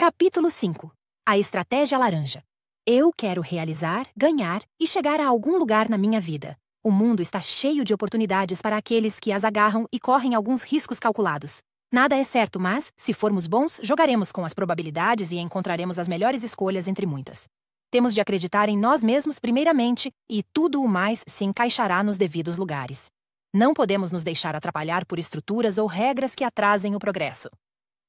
Capítulo 5 A Estratégia Laranja Eu quero realizar, ganhar e chegar a algum lugar na minha vida. O mundo está cheio de oportunidades para aqueles que as agarram e correm alguns riscos calculados. Nada é certo, mas, se formos bons, jogaremos com as probabilidades e encontraremos as melhores escolhas entre muitas. Temos de acreditar em nós mesmos primeiramente e tudo o mais se encaixará nos devidos lugares. Não podemos nos deixar atrapalhar por estruturas ou regras que atrasem o progresso.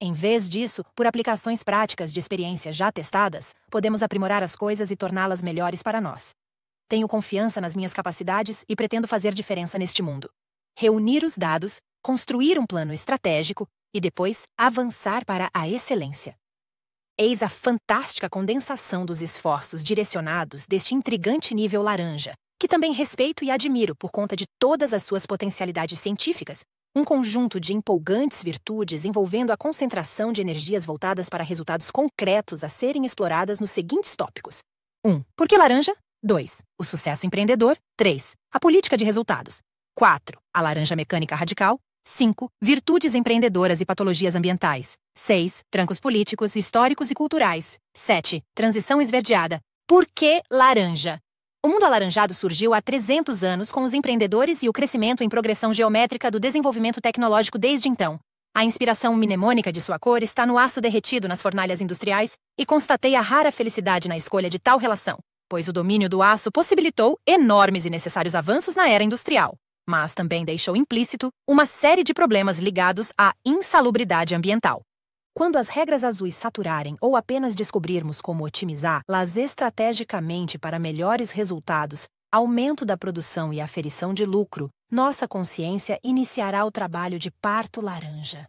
Em vez disso, por aplicações práticas de experiências já testadas, podemos aprimorar as coisas e torná-las melhores para nós. Tenho confiança nas minhas capacidades e pretendo fazer diferença neste mundo. Reunir os dados, construir um plano estratégico e depois avançar para a excelência. Eis a fantástica condensação dos esforços direcionados deste intrigante nível laranja, que também respeito e admiro por conta de todas as suas potencialidades científicas um conjunto de empolgantes virtudes envolvendo a concentração de energias voltadas para resultados concretos a serem exploradas nos seguintes tópicos: 1. Por que laranja? 2. O sucesso empreendedor. 3. A política de resultados. 4. A laranja mecânica radical. 5. Virtudes empreendedoras e patologias ambientais. 6. Trancos políticos, históricos e culturais. 7. Transição esverdeada. Por que laranja? O mundo alaranjado surgiu há 300 anos com os empreendedores e o crescimento em progressão geométrica do desenvolvimento tecnológico desde então. A inspiração mnemônica de sua cor está no aço derretido nas fornalhas industriais e constatei a rara felicidade na escolha de tal relação, pois o domínio do aço possibilitou enormes e necessários avanços na era industrial, mas também deixou implícito uma série de problemas ligados à insalubridade ambiental. Quando as regras azuis saturarem ou apenas descobrirmos como otimizá-las estrategicamente para melhores resultados, aumento da produção e aferição de lucro, nossa consciência iniciará o trabalho de parto laranja.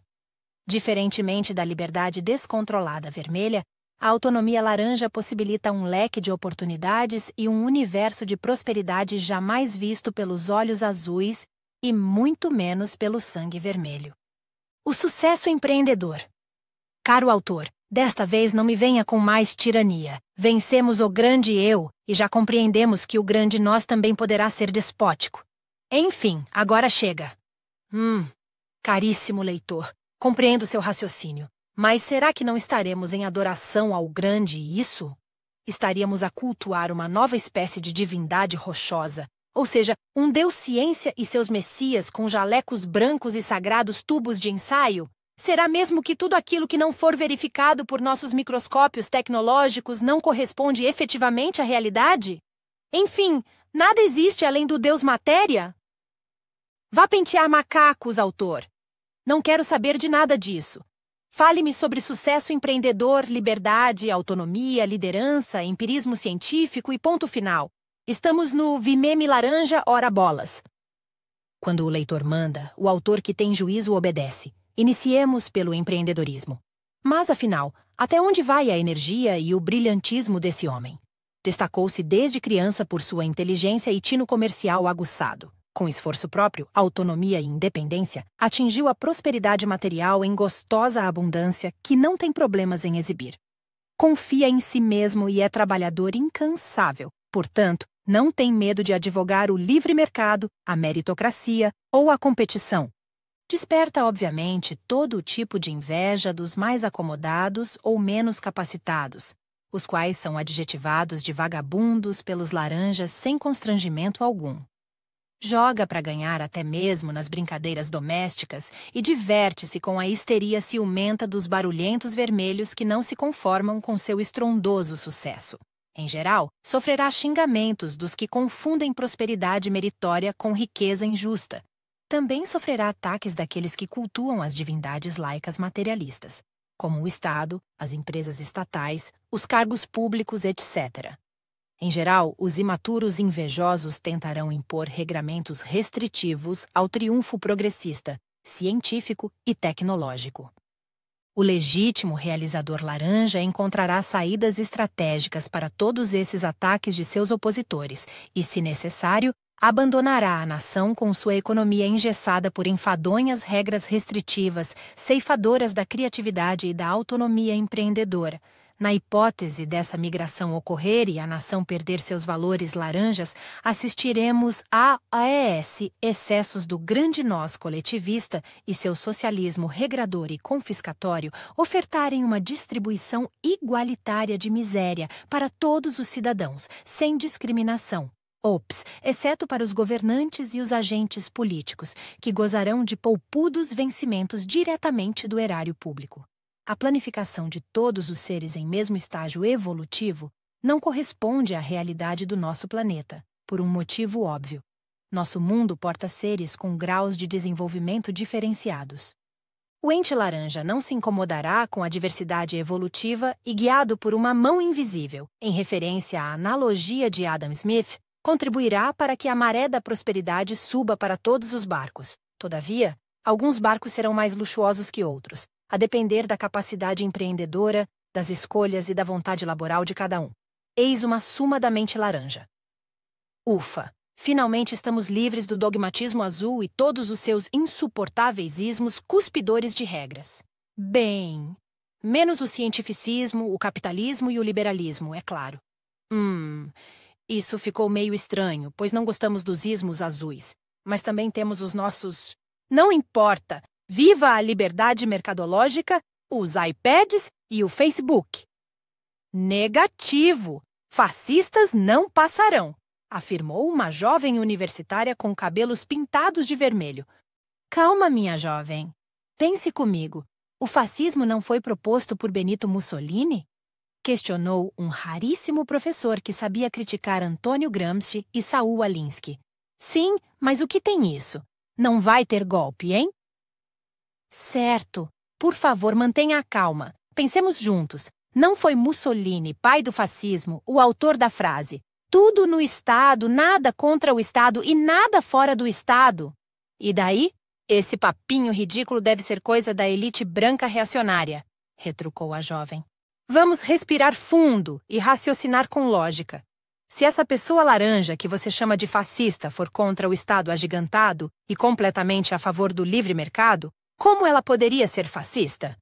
Diferentemente da liberdade descontrolada vermelha, a autonomia laranja possibilita um leque de oportunidades e um universo de prosperidade jamais visto pelos olhos azuis e muito menos pelo sangue vermelho. O sucesso empreendedor. Caro autor, desta vez não me venha com mais tirania. Vencemos o grande eu, e já compreendemos que o grande nós também poderá ser despótico. Enfim, agora chega. Hum. Caríssimo leitor, compreendo seu raciocínio. Mas será que não estaremos em adoração ao grande isso? Estaríamos a cultuar uma nova espécie de divindade rochosa, ou seja, um deus ciência e seus messias com jalecos brancos e sagrados tubos de ensaio? Será mesmo que tudo aquilo que não for verificado por nossos microscópios tecnológicos não corresponde efetivamente à realidade? Enfim, nada existe além do Deus matéria? Vá pentear macacos, autor. Não quero saber de nada disso. Fale-me sobre sucesso empreendedor, liberdade, autonomia, liderança, empirismo científico e ponto final. Estamos no Vimeme Laranja Hora Bolas. Quando o leitor manda, o autor que tem juízo obedece. Iniciemos pelo empreendedorismo. Mas, afinal, até onde vai a energia e o brilhantismo desse homem? Destacou-se desde criança por sua inteligência e tino comercial aguçado. Com esforço próprio, autonomia e independência, atingiu a prosperidade material em gostosa abundância que não tem problemas em exibir. Confia em si mesmo e é trabalhador incansável, portanto, não tem medo de advogar o livre mercado, a meritocracia ou a competição, Desperta, obviamente, todo o tipo de inveja dos mais acomodados ou menos capacitados, os quais são adjetivados de vagabundos pelos laranjas sem constrangimento algum. Joga para ganhar até mesmo nas brincadeiras domésticas e diverte-se com a histeria ciumenta dos barulhentos vermelhos que não se conformam com seu estrondoso sucesso. Em geral, sofrerá xingamentos dos que confundem prosperidade meritória com riqueza injusta, também sofrerá ataques daqueles que cultuam as divindades laicas materialistas, como o Estado, as empresas estatais, os cargos públicos, etc. Em geral, os imaturos invejosos tentarão impor regramentos restritivos ao triunfo progressista, científico e tecnológico. O legítimo realizador laranja encontrará saídas estratégicas para todos esses ataques de seus opositores e, se necessário, abandonará a nação com sua economia engessada por enfadonhas regras restritivas, ceifadoras da criatividade e da autonomia empreendedora. Na hipótese dessa migração ocorrer e a nação perder seus valores laranjas, assistiremos a AES, excessos do grande nós coletivista e seu socialismo regrador e confiscatório ofertarem uma distribuição igualitária de miséria para todos os cidadãos, sem discriminação ops, exceto para os governantes e os agentes políticos, que gozarão de poupudos vencimentos diretamente do erário público. A planificação de todos os seres em mesmo estágio evolutivo não corresponde à realidade do nosso planeta, por um motivo óbvio. Nosso mundo porta seres com graus de desenvolvimento diferenciados. O ente laranja não se incomodará com a diversidade evolutiva e guiado por uma mão invisível, em referência à analogia de Adam Smith, contribuirá para que a maré da prosperidade suba para todos os barcos. Todavia, alguns barcos serão mais luxuosos que outros, a depender da capacidade empreendedora, das escolhas e da vontade laboral de cada um. Eis uma suma da mente laranja. Ufa! Finalmente estamos livres do dogmatismo azul e todos os seus insuportáveis ismos cuspidores de regras. Bem, menos o cientificismo, o capitalismo e o liberalismo, é claro. Hum, isso ficou meio estranho, pois não gostamos dos ismos azuis, mas também temos os nossos. Não importa! Viva a liberdade mercadológica, os iPads e o Facebook! Negativo! Fascistas não passarão, afirmou uma jovem universitária com cabelos pintados de vermelho. Calma, minha jovem. Pense comigo. O fascismo não foi proposto por Benito Mussolini? questionou um raríssimo professor que sabia criticar Antônio Gramsci e Saul Alinsky. Sim, mas o que tem isso? Não vai ter golpe, hein? Certo. Por favor, mantenha a calma. Pensemos juntos. Não foi Mussolini, pai do fascismo, o autor da frase tudo no Estado, nada contra o Estado e nada fora do Estado? E daí? Esse papinho ridículo deve ser coisa da elite branca reacionária, retrucou a jovem. Vamos respirar fundo e raciocinar com lógica. Se essa pessoa laranja que você chama de fascista for contra o Estado agigantado e completamente a favor do livre mercado, como ela poderia ser fascista?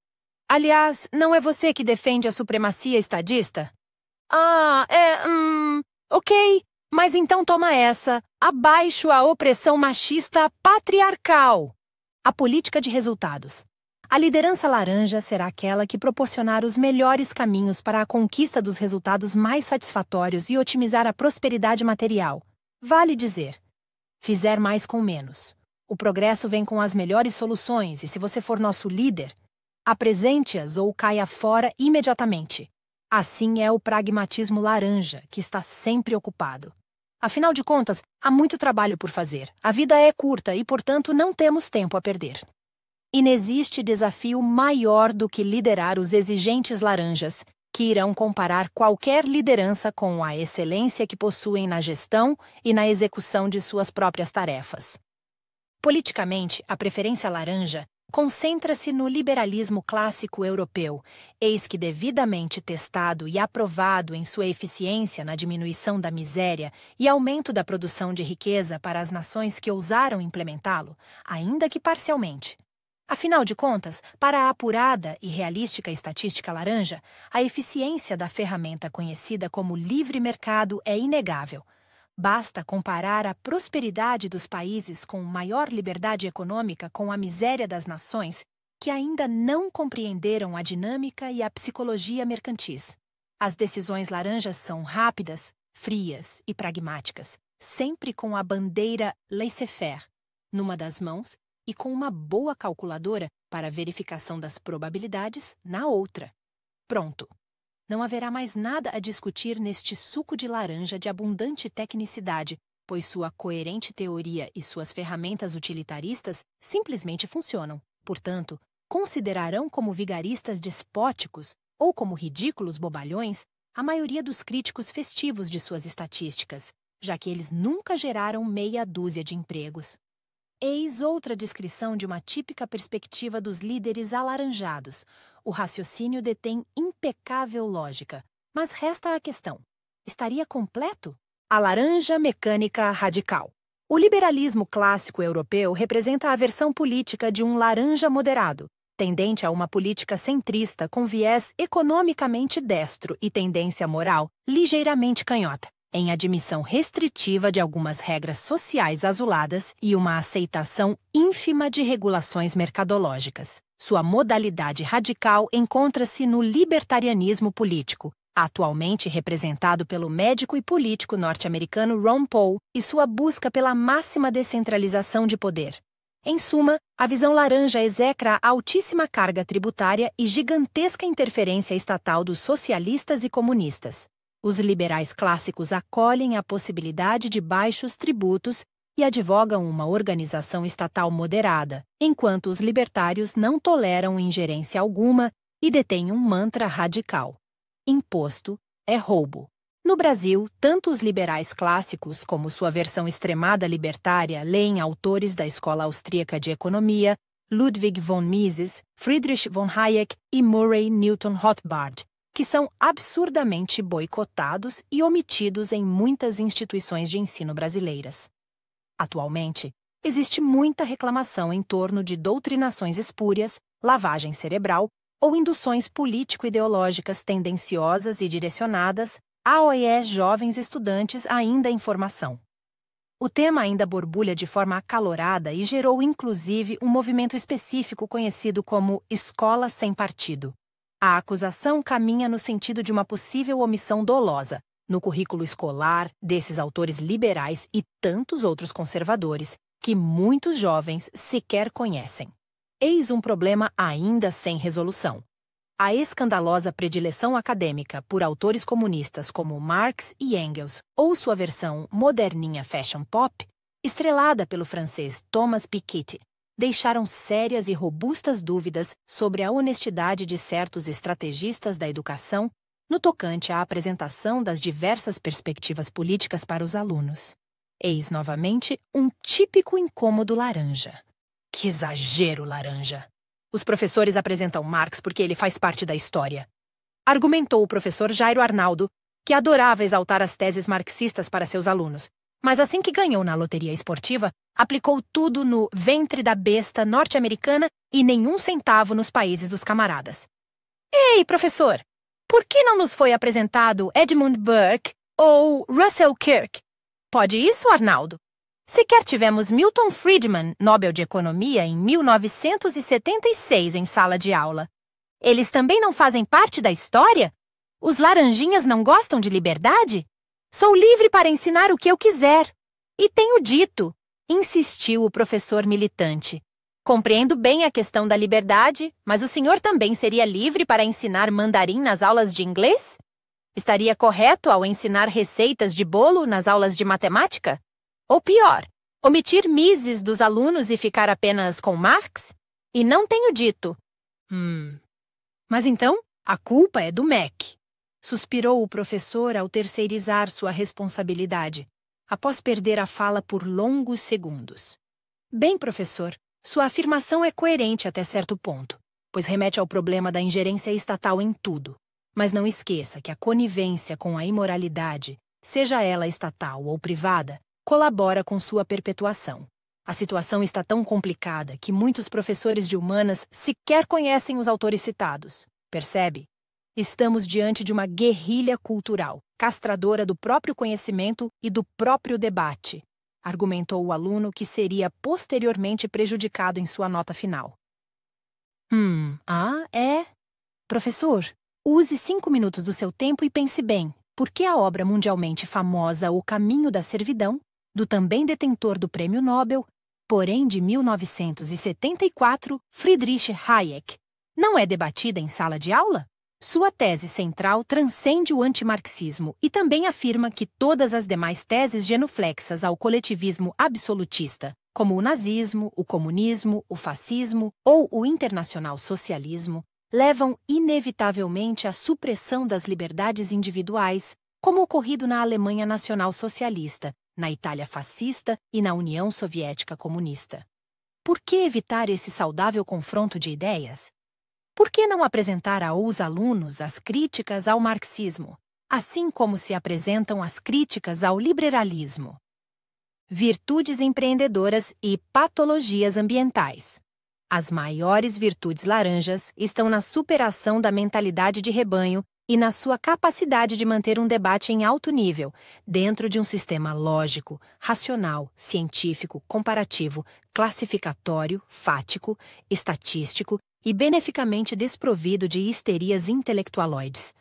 Aliás, não é você que defende a supremacia estadista? Ah, é. Hum, ok, mas então toma essa. Abaixo a opressão machista patriarcal. A política de resultados. A liderança laranja será aquela que proporcionar os melhores caminhos para a conquista dos resultados mais satisfatórios e otimizar a prosperidade material. Vale dizer, fizer mais com menos. O progresso vem com as melhores soluções e, se você for nosso líder, apresente-as ou caia fora imediatamente. Assim é o pragmatismo laranja, que está sempre ocupado. Afinal de contas, há muito trabalho por fazer. A vida é curta e, portanto, não temos tempo a perder. Inexiste desafio maior do que liderar os exigentes laranjas, que irão comparar qualquer liderança com a excelência que possuem na gestão e na execução de suas próprias tarefas. Politicamente, a preferência laranja concentra-se no liberalismo clássico europeu, eis que devidamente testado e aprovado em sua eficiência na diminuição da miséria e aumento da produção de riqueza para as nações que ousaram implementá-lo, ainda que parcialmente, Afinal de contas, para a apurada e realística estatística laranja, a eficiência da ferramenta conhecida como livre mercado é inegável. Basta comparar a prosperidade dos países com maior liberdade econômica com a miséria das nações que ainda não compreenderam a dinâmica e a psicologia mercantis. As decisões laranjas são rápidas, frias e pragmáticas, sempre com a bandeira laissez-faire numa das mãos e com uma boa calculadora para verificação das probabilidades na outra. Pronto! Não haverá mais nada a discutir neste suco de laranja de abundante tecnicidade, pois sua coerente teoria e suas ferramentas utilitaristas simplesmente funcionam. Portanto, considerarão como vigaristas despóticos ou como ridículos bobalhões a maioria dos críticos festivos de suas estatísticas, já que eles nunca geraram meia dúzia de empregos. Eis outra descrição de uma típica perspectiva dos líderes alaranjados. O raciocínio detém impecável lógica. Mas resta a questão: estaria completo? A laranja mecânica radical. O liberalismo clássico europeu representa a versão política de um laranja moderado, tendente a uma política centrista com viés economicamente destro e tendência moral ligeiramente canhota em admissão restritiva de algumas regras sociais azuladas e uma aceitação ínfima de regulações mercadológicas. Sua modalidade radical encontra-se no libertarianismo político, atualmente representado pelo médico e político norte-americano Ron Paul, e sua busca pela máxima descentralização de poder. Em suma, a visão laranja execra a altíssima carga tributária e gigantesca interferência estatal dos socialistas e comunistas. Os liberais clássicos acolhem a possibilidade de baixos tributos e advogam uma organização estatal moderada, enquanto os libertários não toleram ingerência alguma e detêm um mantra radical: imposto é roubo. No Brasil, tanto os liberais clássicos como sua versão extremada libertária leem autores da Escola Austríaca de Economia, Ludwig von Mises, Friedrich von Hayek e Murray Newton Rothbard, que são absurdamente boicotados e omitidos em muitas instituições de ensino brasileiras. Atualmente, existe muita reclamação em torno de doutrinações espúrias, lavagem cerebral ou induções político-ideológicas tendenciosas e direcionadas a OES jovens estudantes ainda em formação. O tema ainda borbulha de forma acalorada e gerou inclusive um movimento específico conhecido como Escola Sem Partido. A acusação caminha no sentido de uma possível omissão dolosa no currículo escolar desses autores liberais e tantos outros conservadores que muitos jovens sequer conhecem. Eis um problema ainda sem resolução. A escandalosa predileção acadêmica por autores comunistas como Marx e Engels, ou sua versão moderninha fashion pop, estrelada pelo francês Thomas Piketty, deixaram sérias e robustas dúvidas sobre a honestidade de certos estrategistas da educação no tocante à apresentação das diversas perspectivas políticas para os alunos. Eis novamente um típico incômodo laranja. Que exagero, laranja! Os professores apresentam Marx porque ele faz parte da história. Argumentou o professor Jairo Arnaldo, que adorava exaltar as teses marxistas para seus alunos, mas assim que ganhou na loteria esportiva, aplicou tudo no ventre da besta norte-americana e nenhum centavo nos países dos camaradas. Ei, professor! Por que não nos foi apresentado Edmund Burke ou Russell Kirk? Pode isso, Arnaldo? Sequer tivemos Milton Friedman, Nobel de Economia, em 1976 em sala de aula. Eles também não fazem parte da história? Os laranjinhas não gostam de liberdade? Sou livre para ensinar o que eu quiser. E tenho dito, insistiu o professor militante. Compreendo bem a questão da liberdade, mas o senhor também seria livre para ensinar mandarim nas aulas de inglês? Estaria correto ao ensinar receitas de bolo nas aulas de matemática? Ou pior, omitir Mises dos alunos e ficar apenas com Marx? E não tenho dito. Hum. Mas então, a culpa é do MEC suspirou o professor ao terceirizar sua responsabilidade, após perder a fala por longos segundos. Bem, professor, sua afirmação é coerente até certo ponto, pois remete ao problema da ingerência estatal em tudo. Mas não esqueça que a conivência com a imoralidade, seja ela estatal ou privada, colabora com sua perpetuação. A situação está tão complicada que muitos professores de humanas sequer conhecem os autores citados, percebe? Estamos diante de uma guerrilha cultural, castradora do próprio conhecimento e do próprio debate, argumentou o aluno que seria posteriormente prejudicado em sua nota final. Hum, ah, é? Professor, use cinco minutos do seu tempo e pense bem, Por que a obra mundialmente famosa O Caminho da Servidão, do também detentor do Prêmio Nobel, porém de 1974, Friedrich Hayek, não é debatida em sala de aula? Sua tese central transcende o antimarxismo e também afirma que todas as demais teses genuflexas ao coletivismo absolutista, como o nazismo, o comunismo, o fascismo ou o internacional socialismo, levam inevitavelmente à supressão das liberdades individuais, como ocorrido na Alemanha Nacional Socialista, na Itália fascista e na União Soviética Comunista. Por que evitar esse saudável confronto de ideias? Por que não apresentar aos alunos as críticas ao marxismo, assim como se apresentam as críticas ao liberalismo? Virtudes empreendedoras e patologias ambientais. As maiores virtudes laranjas estão na superação da mentalidade de rebanho e na sua capacidade de manter um debate em alto nível, dentro de um sistema lógico, racional, científico, comparativo, classificatório, fático, estatístico e beneficamente desprovido de histerias intelectualoides.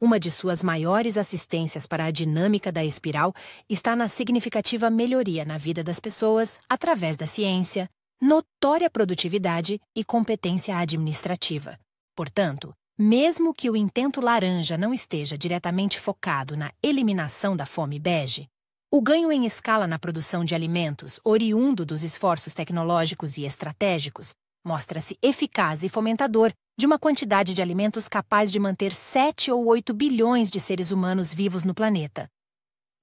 Uma de suas maiores assistências para a dinâmica da espiral está na significativa melhoria na vida das pessoas através da ciência, notória produtividade e competência administrativa. Portanto, mesmo que o intento laranja não esteja diretamente focado na eliminação da fome bege, o ganho em escala na produção de alimentos, oriundo dos esforços tecnológicos e estratégicos, mostra-se eficaz e fomentador de uma quantidade de alimentos capaz de manter 7 ou 8 bilhões de seres humanos vivos no planeta.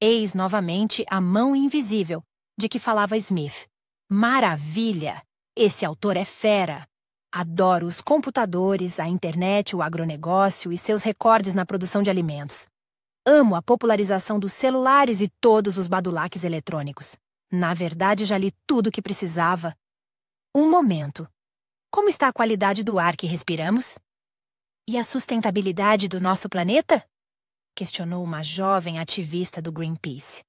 Eis novamente a mão invisível de que falava Smith. Maravilha! Esse autor é fera! Adoro os computadores, a internet, o agronegócio e seus recordes na produção de alimentos. Amo a popularização dos celulares e todos os badulaques eletrônicos. Na verdade, já li tudo o que precisava. Um momento. Como está a qualidade do ar que respiramos? E a sustentabilidade do nosso planeta? Questionou uma jovem ativista do Greenpeace.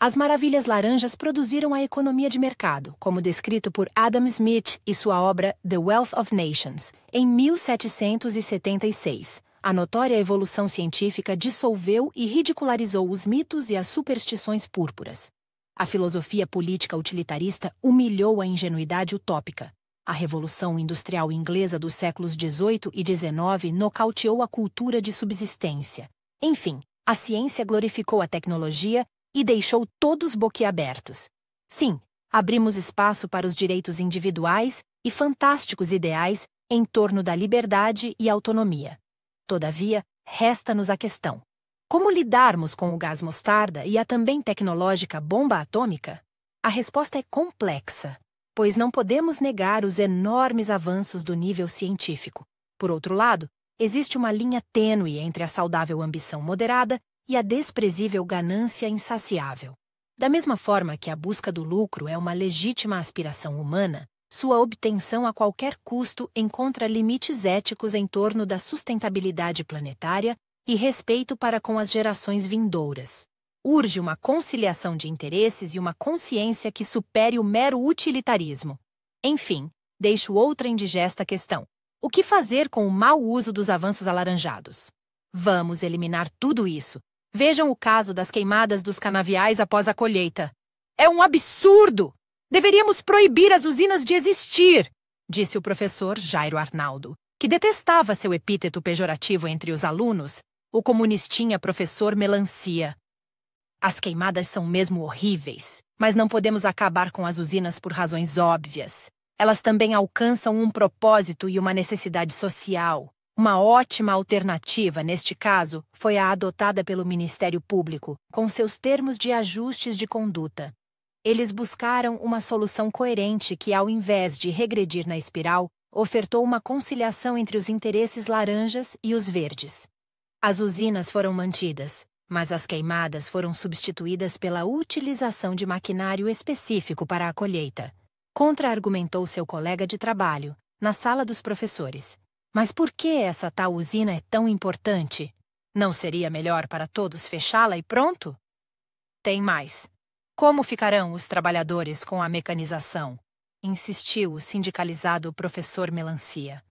As maravilhas laranjas produziram a economia de mercado, como descrito por Adam Smith e sua obra The Wealth of Nations, em 1776. A notória evolução científica dissolveu e ridicularizou os mitos e as superstições púrpuras. A filosofia política utilitarista humilhou a ingenuidade utópica. A Revolução Industrial Inglesa dos séculos XVIII e XIX nocauteou a cultura de subsistência. Enfim, a ciência glorificou a tecnologia e deixou todos boquiabertos. Sim, abrimos espaço para os direitos individuais e fantásticos ideais em torno da liberdade e autonomia. Todavia, resta-nos a questão: como lidarmos com o gás mostarda e a também tecnológica bomba atômica? A resposta é complexa, pois não podemos negar os enormes avanços do nível científico. Por outro lado, existe uma linha tênue entre a saudável ambição moderada e a desprezível ganância insaciável. Da mesma forma que a busca do lucro é uma legítima aspiração humana, sua obtenção a qualquer custo encontra limites éticos em torno da sustentabilidade planetária e respeito para com as gerações vindouras. Urge uma conciliação de interesses e uma consciência que supere o mero utilitarismo. Enfim, deixo outra indigesta questão. O que fazer com o mau uso dos avanços alaranjados? Vamos eliminar tudo isso, Vejam o caso das queimadas dos canaviais após a colheita. É um absurdo! Deveríamos proibir as usinas de existir, disse o professor Jairo Arnaldo, que detestava seu epíteto pejorativo entre os alunos, o comunistinha professor Melancia. As queimadas são mesmo horríveis, mas não podemos acabar com as usinas por razões óbvias. Elas também alcançam um propósito e uma necessidade social. Uma ótima alternativa, neste caso, foi a adotada pelo Ministério Público, com seus termos de ajustes de conduta. Eles buscaram uma solução coerente que, ao invés de regredir na espiral, ofertou uma conciliação entre os interesses laranjas e os verdes. As usinas foram mantidas, mas as queimadas foram substituídas pela utilização de maquinário específico para a colheita, contra-argumentou seu colega de trabalho, na sala dos professores. Mas por que essa tal usina é tão importante? Não seria melhor para todos fechá-la e pronto? Tem mais. Como ficarão os trabalhadores com a mecanização? insistiu o sindicalizado professor Melancia.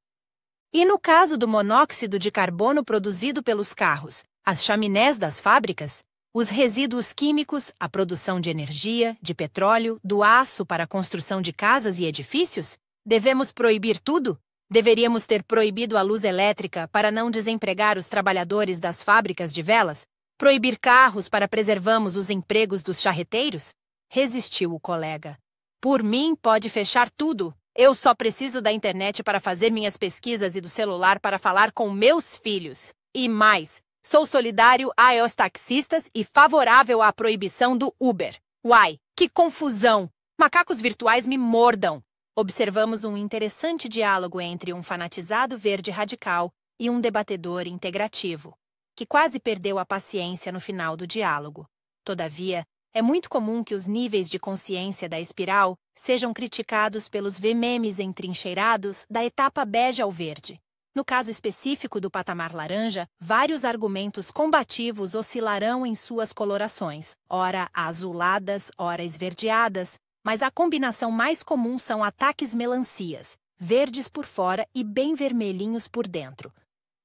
E no caso do monóxido de carbono produzido pelos carros, as chaminés das fábricas, os resíduos químicos, a produção de energia, de petróleo, do aço para a construção de casas e edifícios? Devemos proibir tudo? Deveríamos ter proibido a luz elétrica para não desempregar os trabalhadores das fábricas de velas? Proibir carros para preservarmos os empregos dos charreteiros? Resistiu o colega. Por mim, pode fechar tudo. Eu só preciso da internet para fazer minhas pesquisas e do celular para falar com meus filhos. E mais, sou solidário a aos taxistas e favorável à proibição do Uber. Uai, que confusão! Macacos virtuais me mordam! observamos um interessante diálogo entre um fanatizado verde radical e um debatedor integrativo, que quase perdeu a paciência no final do diálogo. Todavia, é muito comum que os níveis de consciência da espiral sejam criticados pelos VMEMs entrincheirados da etapa bege ao verde. No caso específico do patamar laranja, vários argumentos combativos oscilarão em suas colorações, ora azuladas, ora esverdeadas, mas a combinação mais comum são ataques melancias, verdes por fora e bem vermelhinhos por dentro.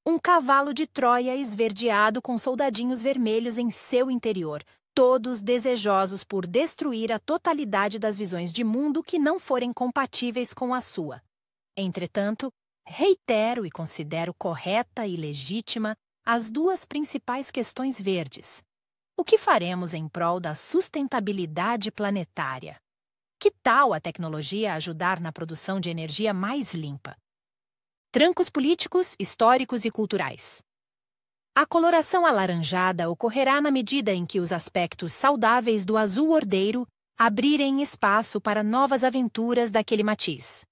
Um cavalo de Troia esverdeado com soldadinhos vermelhos em seu interior, todos desejosos por destruir a totalidade das visões de mundo que não forem compatíveis com a sua. Entretanto, reitero e considero correta e legítima as duas principais questões verdes. O que faremos em prol da sustentabilidade planetária? Que tal a tecnologia ajudar na produção de energia mais limpa? Trancos políticos, históricos e culturais. A coloração alaranjada ocorrerá na medida em que os aspectos saudáveis do azul ordeiro abrirem espaço para novas aventuras daquele matiz.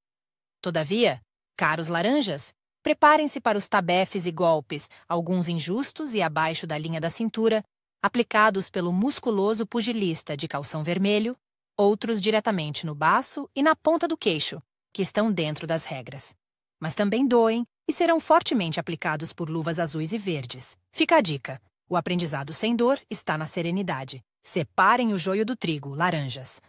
Todavia, caros laranjas, preparem-se para os tabefes e golpes, alguns injustos e abaixo da linha da cintura, aplicados pelo musculoso pugilista de calção vermelho, outros diretamente no baço e na ponta do queixo, que estão dentro das regras. Mas também doem e serão fortemente aplicados por luvas azuis e verdes. Fica a dica: o aprendizado sem dor está na serenidade. Separem o joio do trigo, laranjas.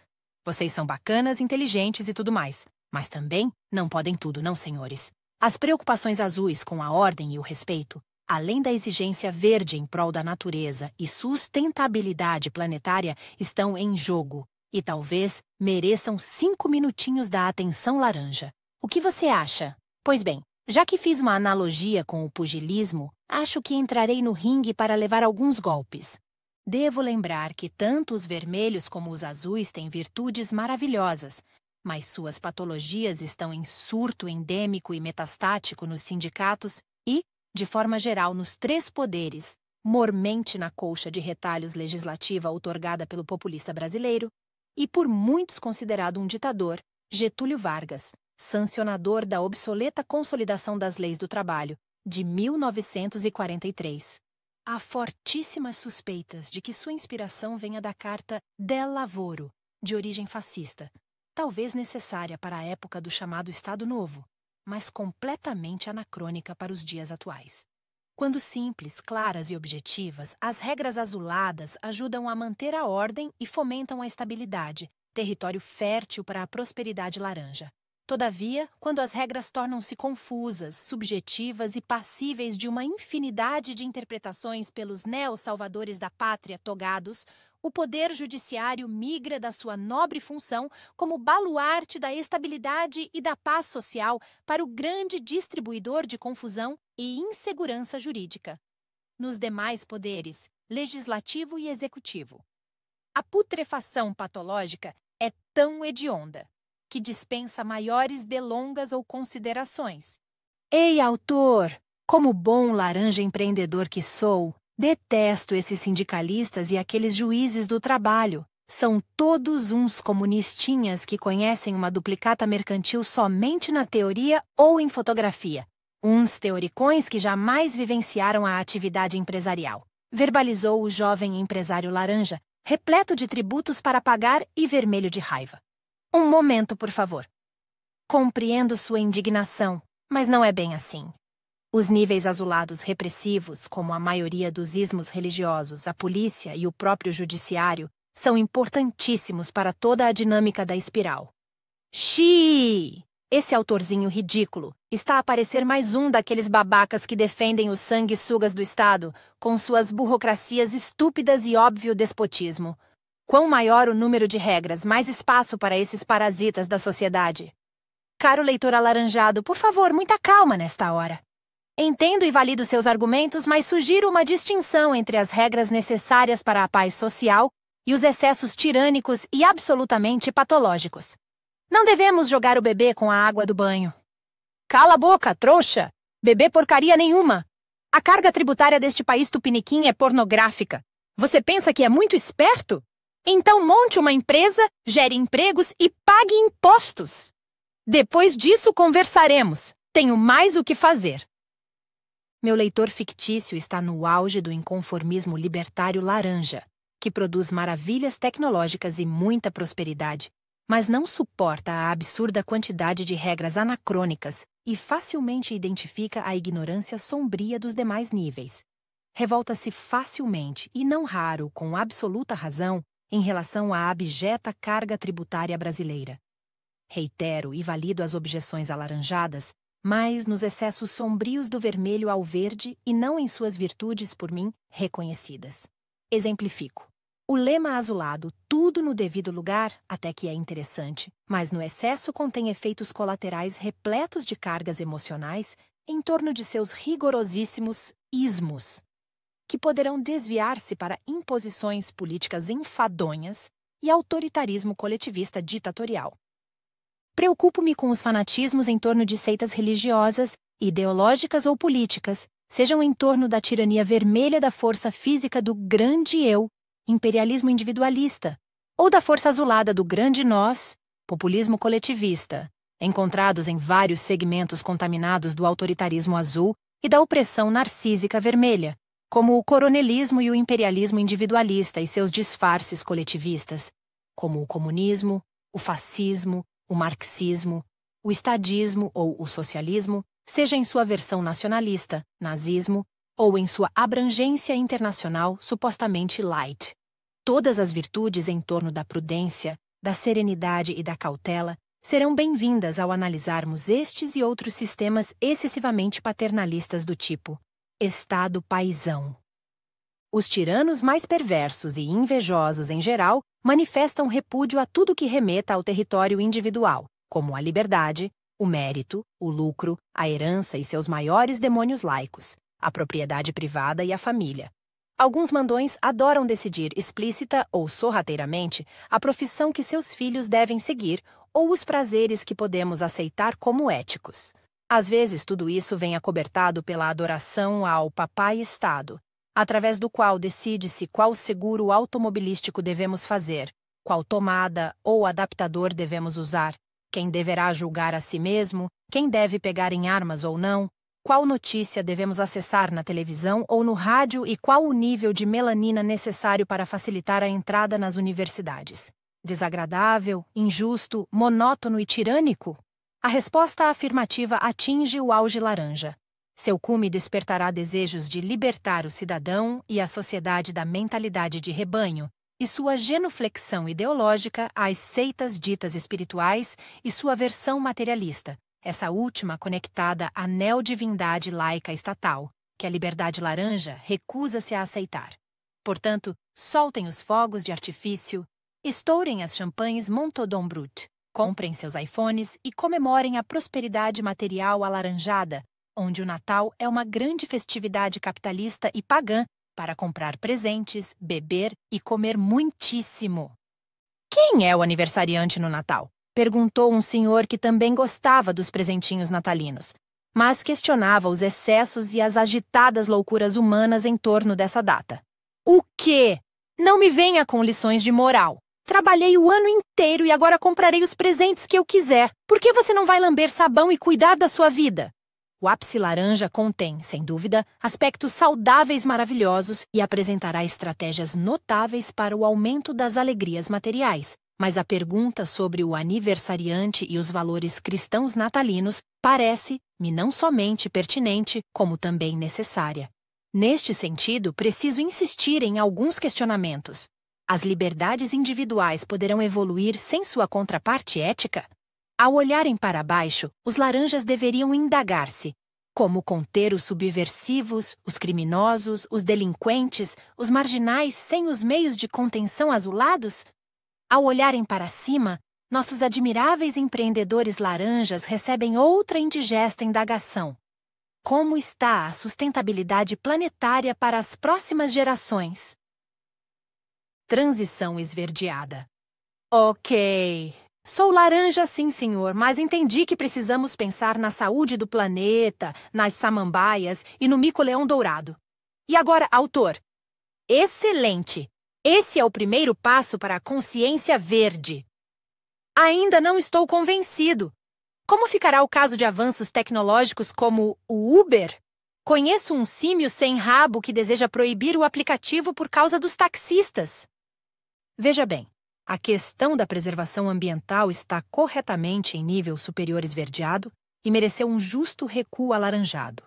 Vocês são bacanas, inteligentes e tudo mais, mas também não podem tudo, não, senhores. As preocupações azuis com a ordem e o respeito, além da exigência verde em prol da natureza e sustentabilidade planetária, estão em jogo e talvez mereçam cinco minutinhos da atenção laranja. O que você acha? Pois bem, já que fiz uma analogia com o pugilismo, acho que entrarei no ringue para levar alguns golpes. Devo lembrar que tanto os vermelhos como os azuis têm virtudes maravilhosas, mas suas patologias estão em surto endêmico e metastático nos sindicatos e, de forma geral, nos três poderes, mormente na colcha de retalhos legislativa outorgada pelo populista brasileiro, e por muitos considerado um ditador, Getúlio Vargas, sancionador da obsoleta Consolidação das Leis do Trabalho, de 1943. Há fortíssimas suspeitas de que sua inspiração venha da carta Del Lavoro, de origem fascista, talvez necessária para a época do chamado Estado Novo, mas completamente anacrônica para os dias atuais. Quando simples, claras e objetivas, as regras azuladas ajudam a manter a ordem e fomentam a estabilidade, território fértil para a prosperidade laranja. Todavia, quando as regras tornam-se confusas, subjetivas e passíveis de uma infinidade de interpretações pelos neo-salvadores da pátria togados, o poder judiciário migra da sua nobre função como baluarte da estabilidade e da paz social para o grande distribuidor de confusão e insegurança jurídica. Nos demais poderes, legislativo e executivo. A putrefação patológica é tão hedionda que dispensa maiores delongas ou considerações. Ei, autor! Como bom laranja empreendedor que sou, detesto esses sindicalistas e aqueles juízes do trabalho. São todos uns comunistinhas que conhecem uma duplicata mercantil somente na teoria ou em fotografia. Uns teoricões que jamais vivenciaram a atividade empresarial, verbalizou o jovem empresário laranja, repleto de tributos para pagar e vermelho de raiva. Um momento, por favor. Compreendo sua indignação, mas não é bem assim. Os níveis azulados repressivos, como a maioria dos ismos religiosos, a polícia e o próprio judiciário, são importantíssimos para toda a dinâmica da espiral. Xi! Esse autorzinho ridículo está a parecer mais um daqueles babacas que defendem os sanguessugas do Estado, com suas burocracias estúpidas e óbvio despotismo. Quão maior o número de regras, mais espaço para esses parasitas da sociedade. Caro leitor alaranjado, por favor, muita calma nesta hora. Entendo e valido seus argumentos, mas sugiro uma distinção entre as regras necessárias para a paz social e os excessos tirânicos e absolutamente patológicos. Não devemos jogar o bebê com a água do banho. Cala a boca, trouxa! Bebê porcaria nenhuma! A carga tributária deste país tupiniquim é pornográfica. Você pensa que é muito esperto? Então monte uma empresa, gere empregos e pague impostos. Depois disso conversaremos. Tenho mais o que fazer. Meu leitor fictício está no auge do inconformismo libertário laranja, que produz maravilhas tecnológicas e muita prosperidade, mas não suporta a absurda quantidade de regras anacrônicas e facilmente identifica a ignorância sombria dos demais níveis. Revolta-se facilmente e não raro, com absoluta razão, em relação à abjeta carga tributária brasileira. Reitero e valido as objeções alaranjadas, mas nos excessos sombrios do vermelho ao verde e não em suas virtudes por mim reconhecidas. Exemplifico. O lema azulado, tudo no devido lugar, até que é interessante, mas no excesso contém efeitos colaterais repletos de cargas emocionais em torno de seus rigorosíssimos ismos, que poderão desviar-se para imposições políticas enfadonhas e autoritarismo coletivista ditatorial. Preocupo-me com os fanatismos em torno de seitas religiosas, ideológicas ou políticas, sejam em torno da tirania vermelha da força física do grande eu imperialismo individualista, ou da força azulada do grande nós, populismo coletivista, encontrados em vários segmentos contaminados do autoritarismo azul e da opressão narcísica vermelha, como o coronelismo e o imperialismo individualista e seus disfarces coletivistas, como o comunismo, o fascismo, o marxismo, o estadismo ou o socialismo, seja em sua versão nacionalista, nazismo, ou em sua abrangência internacional supostamente light. Todas as virtudes em torno da prudência, da serenidade e da cautela serão bem-vindas ao analisarmos estes e outros sistemas excessivamente paternalistas do tipo Estado paisão. Os tiranos mais perversos e invejosos em geral manifestam repúdio a tudo que remeta ao território individual, como a liberdade, o mérito, o lucro, a herança e seus maiores demônios laicos, a propriedade privada e a família. Alguns mandões adoram decidir explícita ou sorrateiramente a profissão que seus filhos devem seguir ou os prazeres que podemos aceitar como éticos. Às vezes, tudo isso vem acobertado pela adoração ao Papai Estado, através do qual decide-se qual seguro automobilístico devemos fazer, qual tomada ou adaptador devemos usar, quem deverá julgar a si mesmo, quem deve pegar em armas ou não, qual notícia devemos acessar na televisão ou no rádio e qual o nível de melanina necessário para facilitar a entrada nas universidades. Desagradável, injusto, monótono e tirânico? A resposta afirmativa atinge o auge laranja. Seu cume despertará desejos de libertar o cidadão e a sociedade da mentalidade de rebanho, e sua genuflexão ideológica às seitas ditas espirituais e sua versão materialista, essa última conectada à neodivindade laica estatal, que a Liberdade Laranja recusa-se a aceitar. Portanto, soltem os fogos de artifício, estourem as champanhes Montodon Brut, comprem seus iPhones e comemorem a prosperidade material alaranjada, onde o Natal é uma grande festividade capitalista e pagã para comprar presentes, beber e comer muitíssimo. Quem é o aniversariante no Natal? Perguntou um senhor que também gostava dos presentinhos natalinos, mas questionava os excessos e as agitadas loucuras humanas em torno dessa data. O quê? Não me venha com lições de moral. Trabalhei o ano inteiro e agora comprarei os presentes que eu quiser. Por que você não vai lamber sabão e cuidar da sua vida? O ápice laranja contém, sem dúvida, aspectos saudáveis maravilhosos e apresentará estratégias notáveis para o aumento das alegrias materiais, mas a pergunta sobre o aniversariante e os valores cristãos natalinos parece-me não somente pertinente, como também necessária. Neste sentido, preciso insistir em alguns questionamentos. As liberdades individuais poderão evoluir sem sua contraparte ética? Ao olharem para baixo, os laranjas deveriam indagar-se: como conter os subversivos, os criminosos, os delinquentes, os marginais sem os meios de contenção azulados? Ao olharem para cima, nossos admiráveis empreendedores laranjas recebem outra indigesta indagação. Como está a sustentabilidade planetária para as próximas gerações? Transição esverdeada. Ok. Sou laranja, sim, senhor, mas entendi que precisamos pensar na saúde do planeta, nas samambaias e no mico-leão dourado. E agora, autor? Excelente! Esse é o primeiro passo para a consciência verde. Ainda não estou convencido. Como ficará o caso de avanços tecnológicos como o Uber? Conheço um símio sem rabo que deseja proibir o aplicativo por causa dos taxistas. Veja bem, a questão da preservação ambiental está corretamente em nível superior esverdeado e mereceu um justo recuo alaranjado.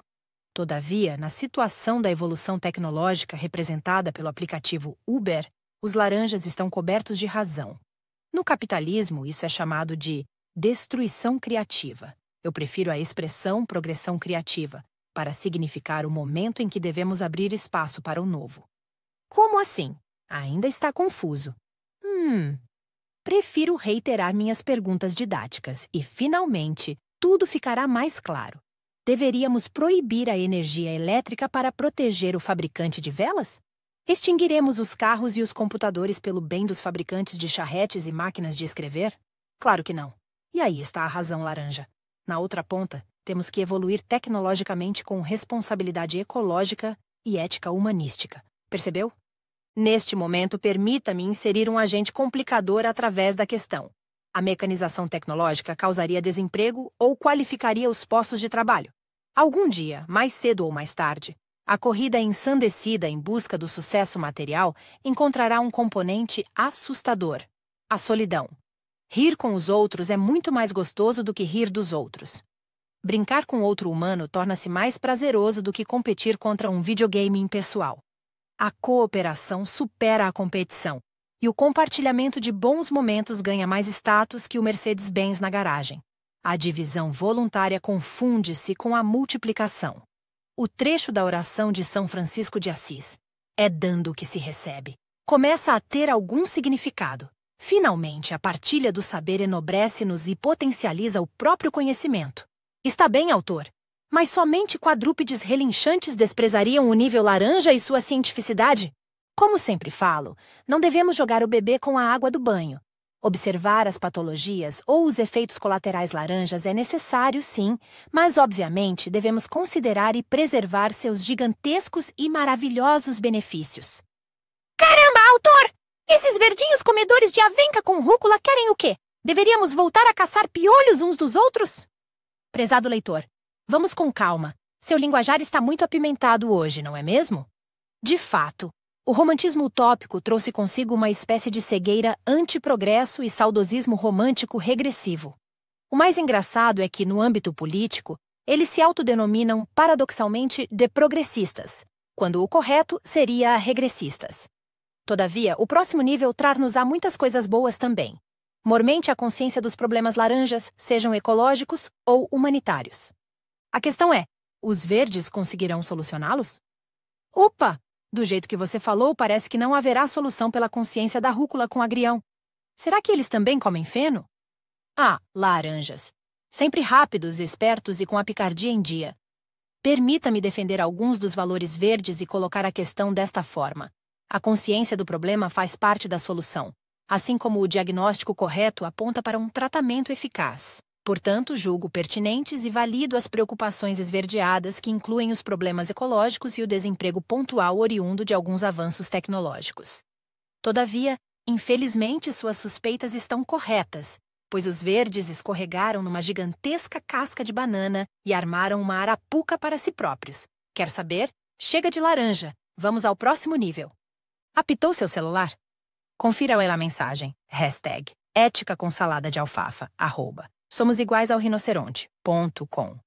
Todavia, na situação da evolução tecnológica representada pelo aplicativo Uber, os laranjas estão cobertos de razão. No capitalismo, isso é chamado de destruição criativa. Eu prefiro a expressão progressão criativa, para significar o momento em que devemos abrir espaço para o novo. Como assim? Ainda está confuso. Hum. Prefiro reiterar minhas perguntas didáticas e, finalmente, tudo ficará mais claro deveríamos proibir a energia elétrica para proteger o fabricante de velas? Extinguiremos os carros e os computadores pelo bem dos fabricantes de charretes e máquinas de escrever? Claro que não. E aí está a razão laranja. Na outra ponta, temos que evoluir tecnologicamente com responsabilidade ecológica e ética humanística. Percebeu? Neste momento, permita-me inserir um agente complicador através da questão. A mecanização tecnológica causaria desemprego ou qualificaria os postos de trabalho. Algum dia, mais cedo ou mais tarde, a corrida ensandecida em busca do sucesso material encontrará um componente assustador: a solidão. Rir com os outros é muito mais gostoso do que rir dos outros. Brincar com outro humano torna-se mais prazeroso do que competir contra um videogame impessoal. A cooperação supera a competição, e o compartilhamento de bons momentos ganha mais status que o Mercedes-Benz na garagem. A divisão voluntária confunde-se com a multiplicação. O trecho da oração de São Francisco de Assis é dando o que se recebe. Começa a ter algum significado. Finalmente, a partilha do saber enobrece-nos e potencializa o próprio conhecimento. Está bem, autor, mas somente quadrúpedes relinchantes desprezariam o nível laranja e sua cientificidade? Como sempre falo, não devemos jogar o bebê com a água do banho. Observar as patologias ou os efeitos colaterais laranjas é necessário, sim, mas obviamente devemos considerar e preservar seus gigantescos e maravilhosos benefícios. Caramba, autor! Esses verdinhos comedores de avenca com rúcula querem o quê? Deveríamos voltar a caçar piolhos uns dos outros? Prezado leitor, vamos com calma. Seu linguajar está muito apimentado hoje, não é mesmo? De fato, o romantismo utópico trouxe consigo uma espécie de cegueira anti-progresso e saudosismo romântico regressivo. O mais engraçado é que, no âmbito político, eles se autodenominam paradoxalmente de progressistas, quando o correto seria regressistas. Todavia, o próximo nível trar-nos-á muitas coisas boas também. Mormente a consciência dos problemas laranjas, sejam ecológicos ou humanitários. A questão é: os verdes conseguirão solucioná-los? Opa! Do jeito que você falou, parece que não haverá solução pela consciência da rúcula com agrião. Será que eles também comem feno? Ah, laranjas. Sempre rápidos, espertos e com a picardia em dia. Permita-me defender alguns dos valores verdes e colocar a questão desta forma. A consciência do problema faz parte da solução, assim como o diagnóstico correto aponta para um tratamento eficaz. Portanto, julgo pertinentes e valido as preocupações esverdeadas que incluem os problemas ecológicos e o desemprego pontual oriundo de alguns avanços tecnológicos. Todavia, infelizmente, suas suspeitas estão corretas, pois os verdes escorregaram numa gigantesca casca de banana e armaram uma arapuca para si próprios. Quer saber? Chega de laranja, vamos ao próximo nível. Apitou seu celular? Confira ela a mensagem, hashtag, ética com salada de alfafa, arroba, Somos iguais ao rinoceronte.com.